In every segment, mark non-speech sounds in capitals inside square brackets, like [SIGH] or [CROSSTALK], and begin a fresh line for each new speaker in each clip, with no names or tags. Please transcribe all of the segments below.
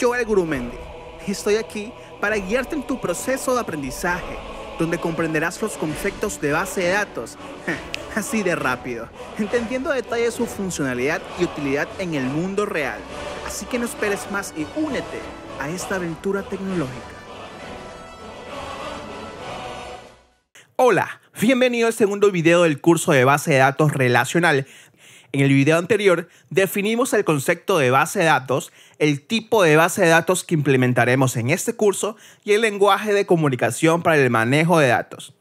Yo el Gurumendi y estoy aquí para guiarte en tu proceso de aprendizaje, donde comprenderás los conceptos de base de datos, [LAUGHS] así de rápido, entendiendo a detalle su funcionalidad y utilidad en el mundo real. Así que no esperes más y únete a esta aventura tecnológica. Hola, bienvenido al segundo video del curso de base de datos relacional en el video anterior definimos el concepto de base de datos, el tipo de base de datos que implementaremos en este curso y el lenguaje de comunicación para el manejo de datos.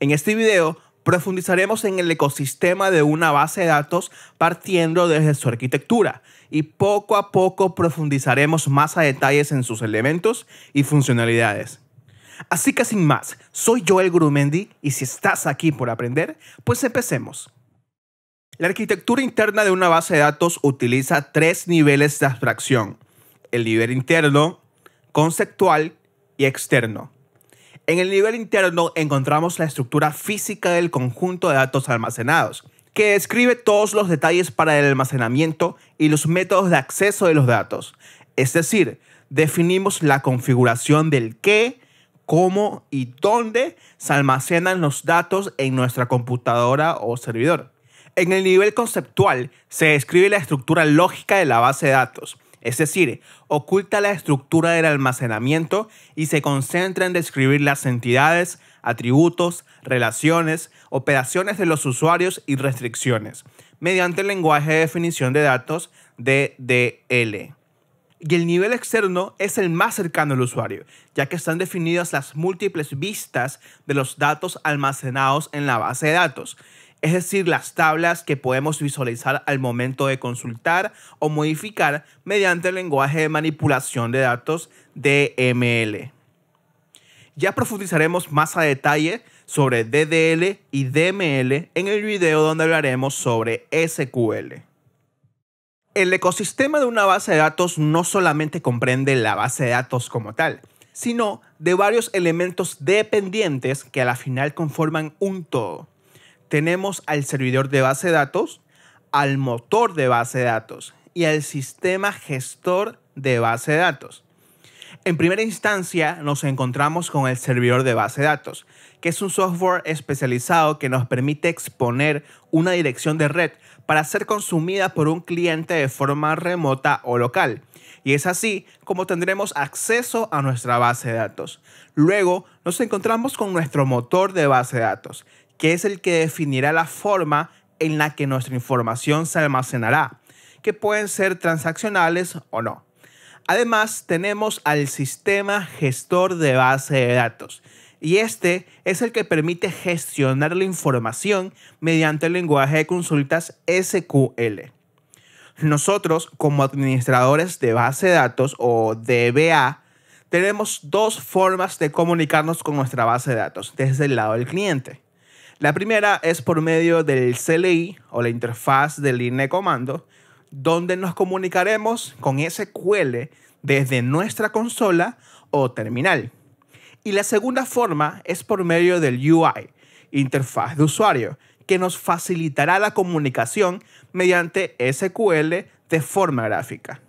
En este video profundizaremos en el ecosistema de una base de datos partiendo desde su arquitectura y poco a poco profundizaremos más a detalles en sus elementos y funcionalidades. Así que sin más, soy Joel Grumendi y si estás aquí por aprender, pues empecemos. La arquitectura interna de una base de datos utiliza tres niveles de abstracción, el nivel interno, conceptual y externo. En el nivel interno encontramos la estructura física del conjunto de datos almacenados, que describe todos los detalles para el almacenamiento y los métodos de acceso de los datos. Es decir, definimos la configuración del qué, cómo y dónde se almacenan los datos en nuestra computadora o servidor. En el nivel conceptual se describe la estructura lógica de la base de datos, es decir, oculta la estructura del almacenamiento y se concentra en describir las entidades, atributos, relaciones, operaciones de los usuarios y restricciones, mediante el lenguaje de definición de datos DDL. Y el nivel externo es el más cercano al usuario, ya que están definidas las múltiples vistas de los datos almacenados en la base de datos es decir, las tablas que podemos visualizar al momento de consultar o modificar mediante el lenguaje de manipulación de datos DML. Ya profundizaremos más a detalle sobre DDL y DML en el video donde hablaremos sobre SQL. El ecosistema de una base de datos no solamente comprende la base de datos como tal, sino de varios elementos dependientes que a la final conforman un todo tenemos al servidor de base de datos, al motor de base de datos y al sistema gestor de base de datos. En primera instancia nos encontramos con el servidor de base de datos, que es un software especializado que nos permite exponer una dirección de red para ser consumida por un cliente de forma remota o local. Y es así como tendremos acceso a nuestra base de datos. Luego nos encontramos con nuestro motor de base de datos, que es el que definirá la forma en la que nuestra información se almacenará, que pueden ser transaccionales o no. Además, tenemos al sistema gestor de base de datos, y este es el que permite gestionar la información mediante el lenguaje de consultas SQL. Nosotros, como administradores de base de datos o DBA, tenemos dos formas de comunicarnos con nuestra base de datos desde el lado del cliente. La primera es por medio del CLI o la interfaz del INE comando, donde nos comunicaremos con SQL desde nuestra consola o terminal. Y la segunda forma es por medio del UI, interfaz de usuario, que nos facilitará la comunicación mediante SQL de forma gráfica.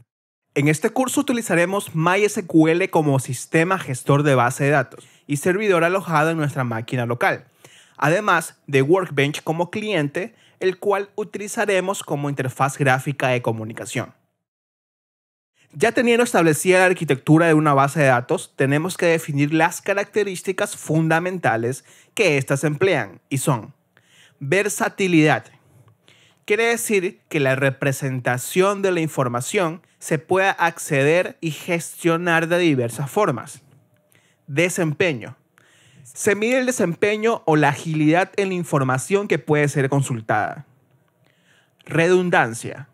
En este curso utilizaremos MySQL como sistema gestor de base de datos y servidor alojado en nuestra máquina local además de Workbench como cliente, el cual utilizaremos como interfaz gráfica de comunicación. Ya teniendo establecida la arquitectura de una base de datos, tenemos que definir las características fundamentales que éstas emplean y son versatilidad. Quiere decir que la representación de la información se pueda acceder y gestionar de diversas formas. Desempeño se mide el desempeño o la agilidad en la información que puede ser consultada. Redundancia.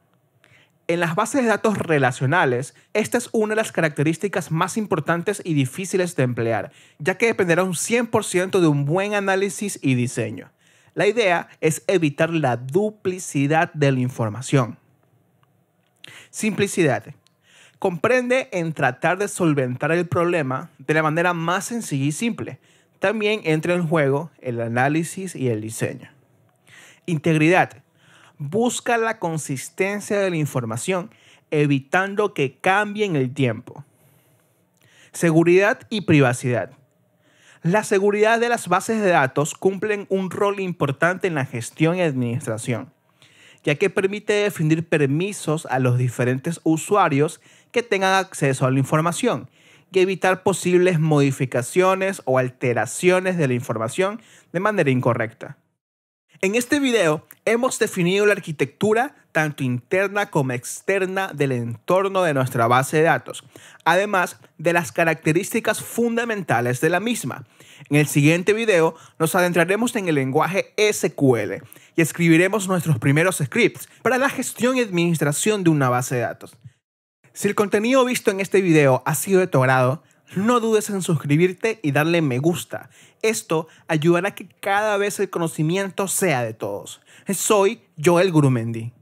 En las bases de datos relacionales, esta es una de las características más importantes y difíciles de emplear, ya que dependerá un 100% de un buen análisis y diseño. La idea es evitar la duplicidad de la información. Simplicidad. Comprende en tratar de solventar el problema de la manera más sencilla y simple, también entra en juego el análisis y el diseño. Integridad. Busca la consistencia de la información, evitando que cambie en el tiempo. Seguridad y privacidad. La seguridad de las bases de datos cumplen un rol importante en la gestión y administración, ya que permite definir permisos a los diferentes usuarios que tengan acceso a la información y evitar posibles modificaciones o alteraciones de la información de manera incorrecta. En este video hemos definido la arquitectura tanto interna como externa del entorno de nuestra base de datos, además de las características fundamentales de la misma. En el siguiente video nos adentraremos en el lenguaje SQL y escribiremos nuestros primeros scripts para la gestión y administración de una base de datos. Si el contenido visto en este video ha sido de tu agrado, no dudes en suscribirte y darle me gusta. Esto ayudará a que cada vez el conocimiento sea de todos. Soy Joel Gurumendi.